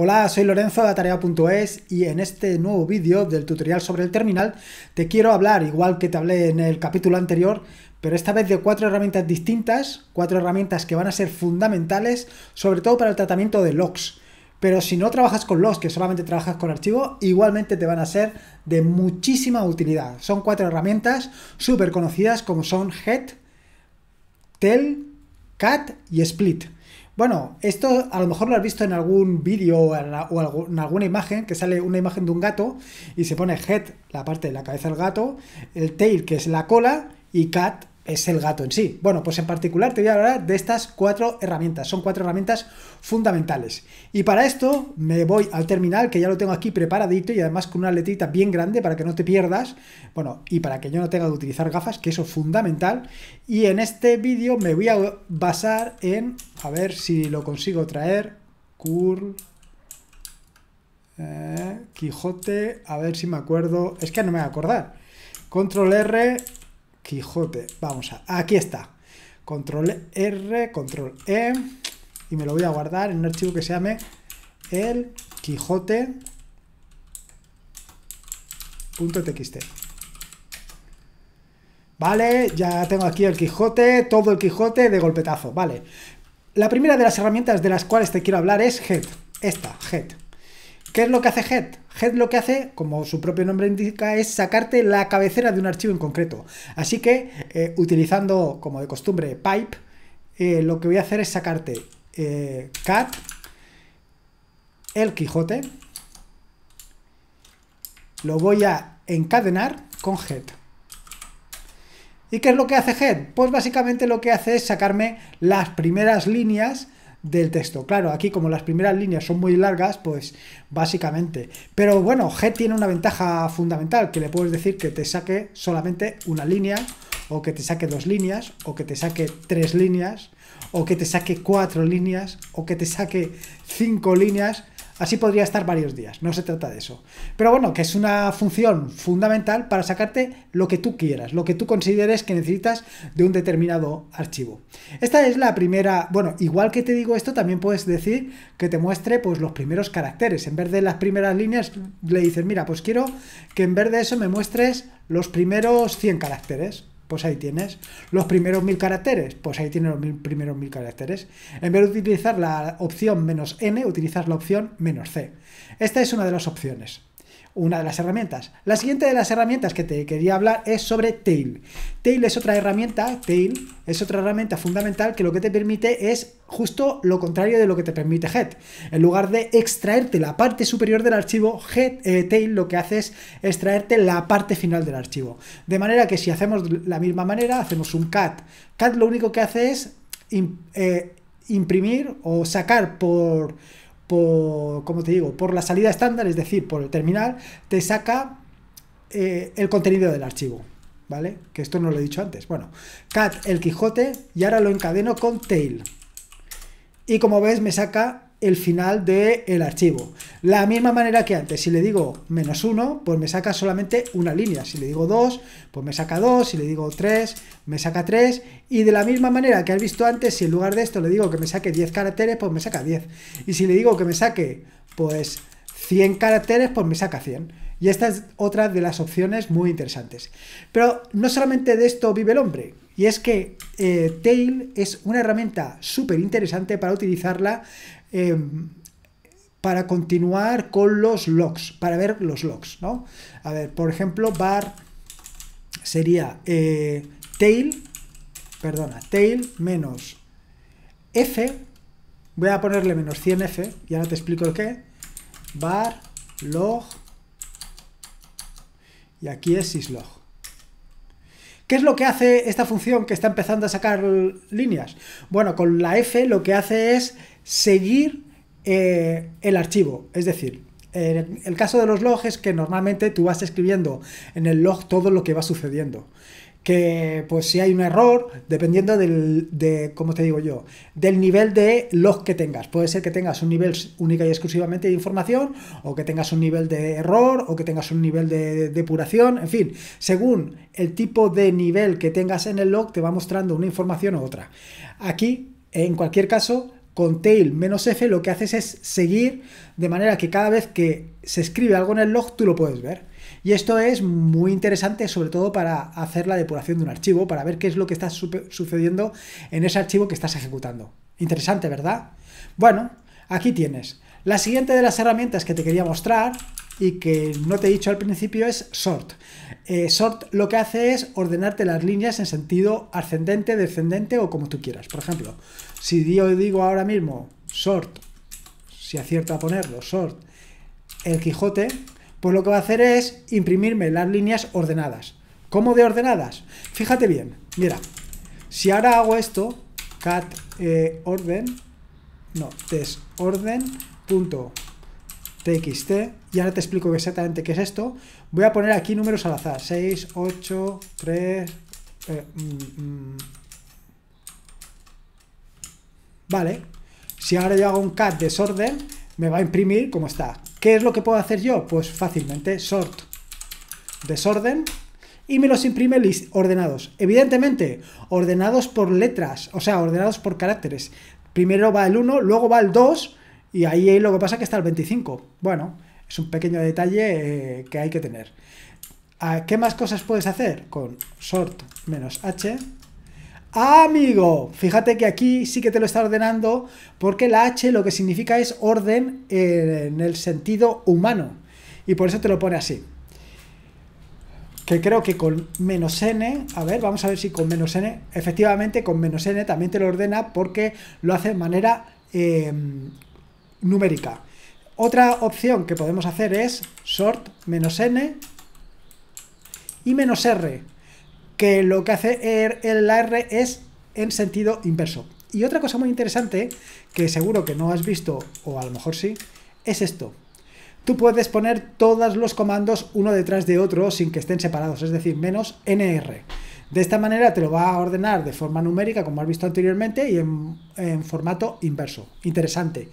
Hola, soy Lorenzo de Tarea.es y en este nuevo vídeo del tutorial sobre el terminal te quiero hablar, igual que te hablé en el capítulo anterior, pero esta vez de cuatro herramientas distintas, cuatro herramientas que van a ser fundamentales, sobre todo para el tratamiento de logs. Pero si no trabajas con logs, que solamente trabajas con archivo igualmente te van a ser de muchísima utilidad. Son cuatro herramientas súper conocidas como son Head, Tel, Cat y Split. Bueno, esto a lo mejor lo has visto en algún vídeo o, en alguna imagen, que sale una imagen de un gato y se pone head, la parte de la cabeza del gato, el tail, que es la cola, y cat, es el gato en sí. Bueno, pues en particular te voy a hablar de estas cuatro herramientas. Son cuatro herramientas fundamentales. Y para esto me voy al terminal, que ya lo tengo aquí preparadito y además con una letrita bien grande para que no te pierdas. Bueno, y para que yo no tenga que utilizar gafas, que eso es fundamental. Y en este vídeo me voy a basar en, a ver si lo consigo traer, curl. Eh, Quijote, a ver si me acuerdo. Es que no me voy a acordar. Control R, Quijote. Vamos a... Aquí está. Control R, control E. Y me lo voy a guardar en un archivo que se llame el Quijote.txt. Vale, ya tengo aquí el Quijote, todo el Quijote de golpetazo. Vale. La primera de las herramientas de las cuales te quiero hablar es Head. Esta, Head. ¿Qué es lo que hace Head? Head lo que hace, como su propio nombre indica, es sacarte la cabecera de un archivo en concreto. Así que, eh, utilizando como de costumbre pipe, eh, lo que voy a hacer es sacarte eh, cat, el Quijote, lo voy a encadenar con head. ¿Y qué es lo que hace head? Pues básicamente lo que hace es sacarme las primeras líneas del texto. Claro, aquí como las primeras líneas son muy largas, pues básicamente. Pero bueno, G tiene una ventaja fundamental, que le puedes decir que te saque solamente una línea, o que te saque dos líneas, o que te saque tres líneas, o que te saque cuatro líneas, o que te saque cinco líneas Así podría estar varios días, no se trata de eso. Pero bueno, que es una función fundamental para sacarte lo que tú quieras, lo que tú consideres que necesitas de un determinado archivo. Esta es la primera, bueno, igual que te digo esto, también puedes decir que te muestre pues los primeros caracteres. En vez de las primeras líneas, le dices, mira, pues quiero que en vez de eso me muestres los primeros 100 caracteres pues ahí tienes. Los primeros mil caracteres, pues ahí tienes los primeros mil caracteres. En vez de utilizar la opción menos n, utilizas la opción menos c. Esta es una de las opciones una de las herramientas. La siguiente de las herramientas que te quería hablar es sobre Tail. Tail es otra herramienta, Tail es otra herramienta fundamental que lo que te permite es justo lo contrario de lo que te permite Head. En lugar de extraerte la parte superior del archivo, Head, eh, Tail lo que hace es extraerte la parte final del archivo. De manera que si hacemos la misma manera, hacemos un cat. Cat lo único que hace es eh, imprimir o sacar por por, como te digo, por la salida estándar, es decir, por el terminal, te saca eh, el contenido del archivo. ¿Vale? Que esto no lo he dicho antes. Bueno, cat el Quijote y ahora lo encadeno con tail. Y como ves, me saca el final del el archivo. La misma manera que antes, si le digo menos 1, pues me saca solamente una línea. Si le digo 2, pues me saca dos Si le digo 3, me saca tres Y de la misma manera que has visto antes, si en lugar de esto le digo que me saque 10 caracteres, pues me saca 10. Y si le digo que me saque, pues 100 caracteres, pues me saca 100. Y esta es otra de las opciones muy interesantes. Pero no solamente de esto vive el hombre. Y es que eh, Tail es una herramienta súper interesante para utilizarla Em, para continuar con los logs, para ver los logs, ¿no? A ver, por ejemplo, bar sería eh, tail, perdona, tail menos f, voy a ponerle menos 100f, y ahora te explico el qué, bar log, y aquí es syslog. ¿Qué es lo que hace esta función que está empezando a sacar líneas? Bueno, con la f lo que hace es seguir eh, el archivo. Es decir, en el caso de los logs es que normalmente tú vas escribiendo en el log todo lo que va sucediendo. Que pues si hay un error, dependiendo del, de, ¿cómo te digo yo? Del nivel de log que tengas. Puede ser que tengas un nivel única y exclusivamente de información, o que tengas un nivel de error, o que tengas un nivel de, de depuración, en fin, según el tipo de nivel que tengas en el log, te va mostrando una información u otra. Aquí, en cualquier caso, con tail menos f lo que haces es seguir de manera que cada vez que se escribe algo en el log tú lo puedes ver. Y esto es muy interesante sobre todo para hacer la depuración de un archivo, para ver qué es lo que está sucediendo en ese archivo que estás ejecutando. Interesante, ¿verdad? Bueno, aquí tienes. La siguiente de las herramientas que te quería mostrar y que no te he dicho al principio es sort. Eh, sort lo que hace es ordenarte las líneas en sentido ascendente, descendente o como tú quieras. Por ejemplo, si yo digo ahora mismo sort, si acierto a ponerlo, sort, el Quijote, pues lo que va a hacer es imprimirme las líneas ordenadas. ¿Cómo de ordenadas? Fíjate bien, mira, si ahora hago esto, cat eh, orden, no, desorden, txt, y ahora te explico exactamente qué es esto, voy a poner aquí números al azar, 6, 8, 3, vale, si ahora yo hago un cat desorden, me va a imprimir como está, ¿qué es lo que puedo hacer yo? Pues fácilmente, sort, desorden, y me los imprime ordenados. Evidentemente, ordenados por letras, o sea, ordenados por caracteres. Primero va el 1, luego va el 2, y ahí lo que pasa es que está el 25. Bueno, es un pequeño detalle eh, que hay que tener. Ah, ¿Qué más cosas puedes hacer? Con sort menos h. amigo, fíjate que aquí sí que te lo está ordenando porque la h lo que significa es orden en el sentido humano. Y por eso te lo pone así. Que creo que con menos n, a ver, vamos a ver si con menos n, efectivamente con menos n también te lo ordena porque lo hace de manera em, numérica. Otra opción que podemos hacer es sort "-n", y menos "-r", que lo que hace er, la R es en sentido inverso. Y otra cosa muy interesante, que seguro que no has visto, o a lo mejor sí, es esto. Tú puedes poner todos los comandos uno detrás de otro sin que estén separados, es decir, menos nr. De esta manera te lo va a ordenar de forma numérica, como has visto anteriormente, y en, formato inverso. Interesante.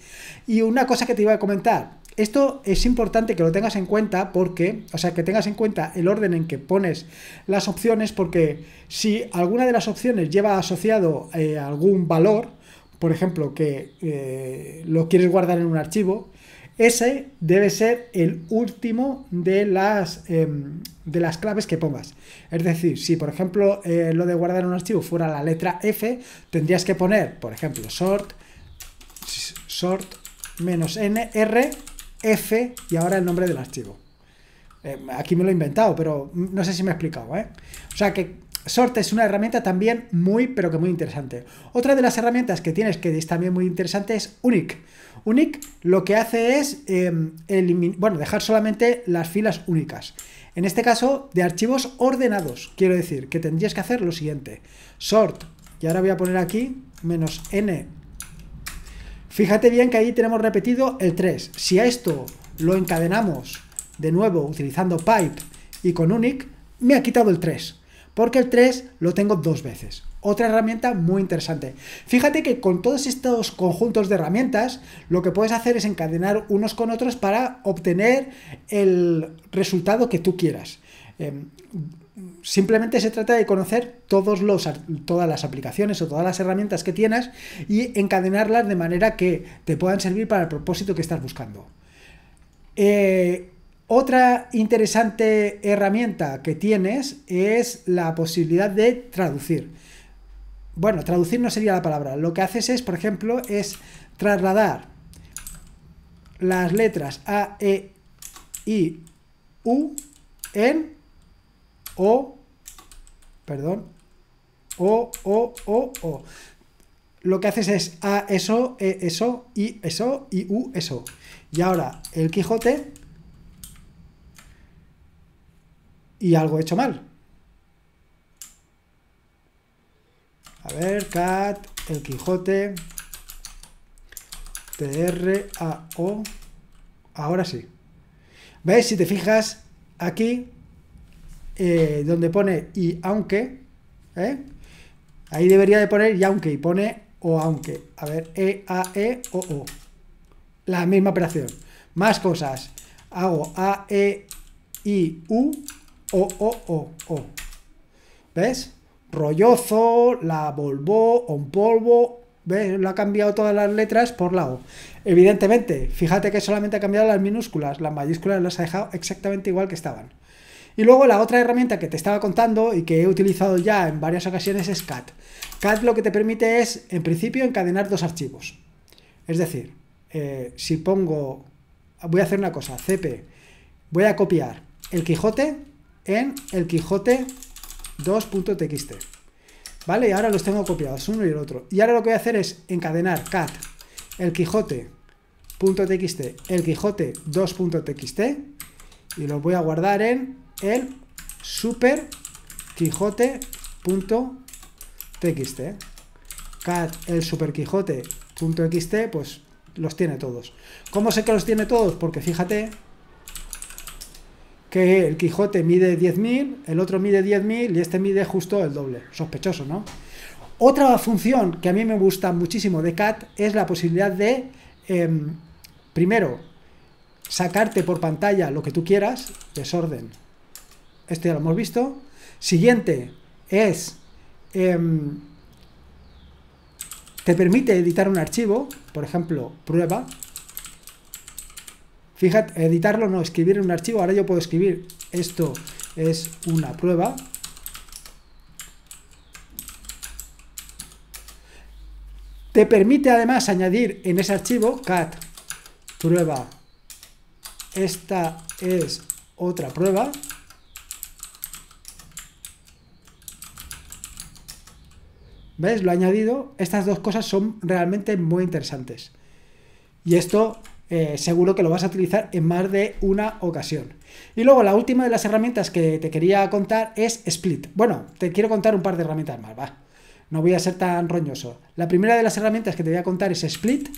Y una cosa que te iba a comentar, esto es importante que lo tengas en cuenta porque, o sea, que tengas en cuenta el orden en que pones las opciones porque si alguna de las opciones lleva asociado eh, algún valor, por ejemplo, que eh, lo quieres guardar en un archivo, ese debe ser el último de las, em, de las claves que pongas. Es decir, si por ejemplo eh, lo de guardar un archivo fuera la letra F, tendrías que poner, por ejemplo, sort, sort menos nr, f y ahora el nombre del archivo. Eh, aquí me lo he inventado, pero no sé si me he explicado. ¿eh? O sea que Sort es una herramienta también muy, pero que muy interesante. Otra de las herramientas que tienes que es también muy interesante es UNIC. Unique lo que hace es em, bueno, dejar solamente las filas únicas. En este caso, de archivos ordenados. Quiero decir que tendrías que hacer lo siguiente. Sort, y ahora voy a poner aquí, menos n. Fíjate bien que ahí tenemos repetido el 3. Si a esto lo encadenamos de nuevo utilizando pipe y con unic, me ha quitado el 3 porque el 3 lo tengo dos veces. Otra herramienta muy interesante. Fíjate que con todos estos conjuntos de herramientas, lo que puedes hacer es encadenar unos con otros para obtener el resultado que tú quieras. Em, simplemente se trata de conocer todos los, todas las aplicaciones o todas las herramientas que tienes y encadenarlas de manera que te puedan servir para el propósito que estás buscando. Eh, otra interesante herramienta que tienes es la posibilidad de traducir. Bueno, traducir no sería la palabra. Lo que haces es, por ejemplo, es trasladar las letras A, E, I, U en O, perdón, O, O, O, O. Lo que haces es A, eso, E, eso, I, eso, I, U, eso. Y ahora el Quijote y algo hecho mal. A ver, cat, el Quijote, R a, o, ahora sí. ¿Ves? Si te fijas aquí, eh, donde pone y aunque, ¿eh? ahí debería de poner y aunque, y pone o aunque. A ver, e, a, e, o, o. La misma operación. Más cosas. Hago a, e, i, u, o, o, o, o. ¿Ves? Rollozo, la Volvo, un polvo. ¿Ves? Lo ha cambiado todas las letras por la O. Evidentemente, fíjate que solamente ha cambiado las minúsculas. Las mayúsculas las ha dejado exactamente igual que estaban. Y luego la otra herramienta que te estaba contando y que he utilizado ya en varias ocasiones es CAT. CAT lo que te permite es, en principio, encadenar dos archivos. Es decir, eh, si pongo, voy a hacer una cosa, CP, voy a copiar el Quijote en el Quijote 2.txt. ¿Vale? ahora los tengo copiados, uno y el otro. Y ahora lo que voy a hacer es encadenar cat el Quijote.txt, el Quijote 2.txt y los voy a guardar en el super quijote.txt. Cat el super quijote.txt, pues los tiene todos. ¿Cómo sé que los tiene todos? Porque fíjate que el Quijote mide 10.000, el otro mide 10.000 y este mide justo el doble. Sospechoso, ¿no? Otra función que a mí me gusta muchísimo de CAT es la posibilidad de, em, primero, sacarte por pantalla lo que tú quieras, desorden. este ya lo hemos visto. Siguiente es, em, te permite editar un archivo, por ejemplo, prueba, Fíjate, editarlo no, escribir en un archivo. Ahora yo puedo escribir, esto es una prueba. Te permite además añadir en ese archivo cat prueba. Esta es otra prueba. ¿Ves? Lo he añadido. Estas dos cosas son realmente muy interesantes. Y esto eh, seguro que lo vas a utilizar en más de una ocasión. Y luego la última de las herramientas que te quería contar es Split. Bueno, te quiero contar un par de herramientas más, va. No voy a ser tan roñoso. La primera de las herramientas que te voy a contar es Split.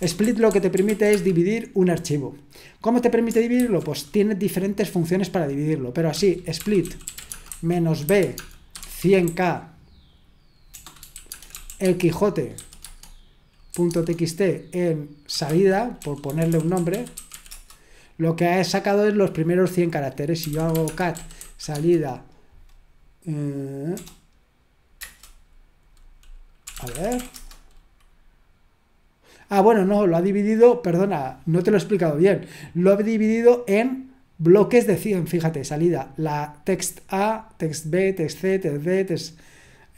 Split lo que te permite es dividir un archivo. ¿Cómo te permite dividirlo? Pues tiene diferentes funciones para dividirlo, pero así, split menos b 100k el Quijote .txt en salida, por ponerle un nombre, lo que ha sacado es los primeros 100 caracteres. Si yo hago cat salida... Eh, a ver... Ah, bueno, no, lo ha dividido, perdona, no te lo he explicado bien. Lo ha dividido en bloques de 100, fíjate, salida. La text A, text B, text C, text D, text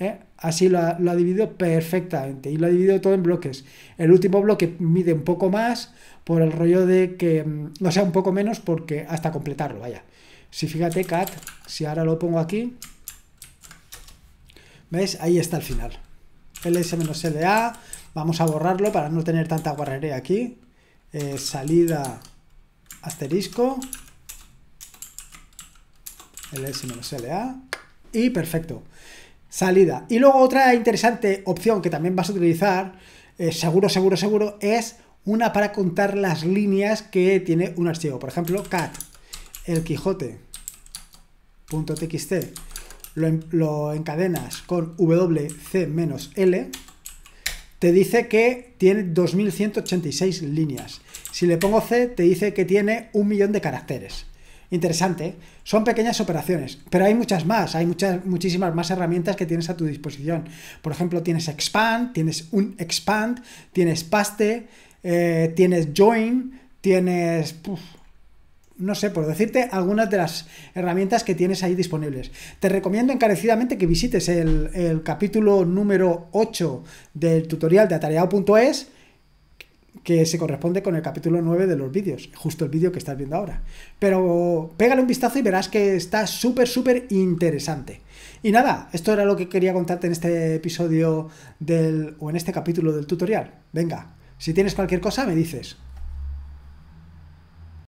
¿eh? Así lo ha, dividido perfectamente y lo ha dividido todo en bloques. El último bloque mide un poco más por el rollo de que, mm, no sea, un poco menos porque hasta completarlo, vaya. Si fíjate, cat, si ahora lo pongo aquí, ¿ves? Ahí está el final. ls la vamos a borrarlo para no tener tanta guarrería aquí. Eh, salida asterisco, ls-la y perfecto salida. Y luego otra interesante opción que también vas a utilizar, eh, seguro, seguro, seguro, es una para contar las líneas que tiene un archivo. Por ejemplo, cat, el lo, lo encadenas con wc-l, te dice que tiene 2186 líneas. Si le pongo C, te dice que tiene un millón de caracteres interesante. Son pequeñas operaciones, pero hay muchas más, hay muchísimas más herramientas que tienes a tu disposición. Por ejemplo, tienes expand, tienes un expand, tienes paste, eh, tienes join, tienes... no sé, por decirte algunas de las herramientas que tienes ahí disponibles. Te recomiendo encarecidamente que visites el, el capítulo número 8 del tutorial de atareado.es que se corresponde con el capítulo 9 de los vídeos, justo el vídeo que estás viendo ahora. Pero pégale un vistazo y verás que está súper, súper interesante. Y nada, esto era lo que quería contarte en este episodio del, o en este capítulo del tutorial. Venga, si tienes cualquier cosa me dices.